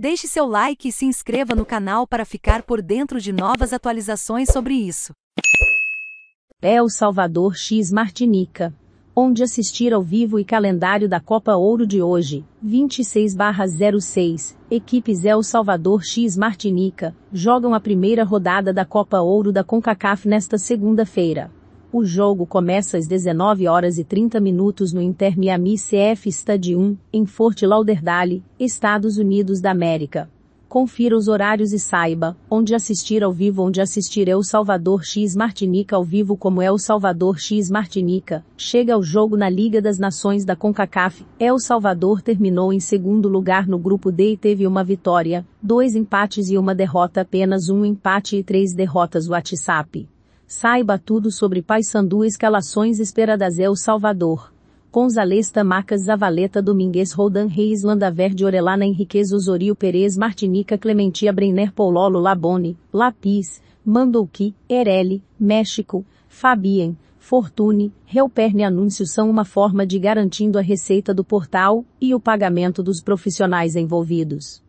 Deixe seu like e se inscreva no canal para ficar por dentro de novas atualizações sobre isso. El é Salvador X Martinica, onde assistir ao vivo e calendário da Copa Ouro de hoje, 26/06. Equipes El Salvador X Martinica jogam a primeira rodada da Copa Ouro da CONCACAF nesta segunda-feira. O jogo começa às 19 horas e 30 minutos no Inter Miami CF Stadium, em Fort Lauderdale, Estados Unidos da América. Confira os horários e saiba onde assistir ao vivo, onde assistir El é Salvador X Martinica ao vivo como El é Salvador X Martinica. Chega ao jogo na Liga das Nações da CONCACAF. El é Salvador terminou em segundo lugar no grupo D e teve uma vitória, dois empates e uma derrota, apenas um empate e três derrotas. WhatsApp Saiba tudo sobre Paysandu Escalações Esperadas El Salvador. Gonzalez Tamacas Zavaleta Domingues Rodan, Reis Landa Verde Orelana Henriquez Osorio Perez Martinica Clementia Brenner Pololo Labone, Lapis, Mandouki, Ereli, México, Fabien, Fortune, Reuperne Anúncio são uma forma de garantindo a receita do portal e o pagamento dos profissionais envolvidos.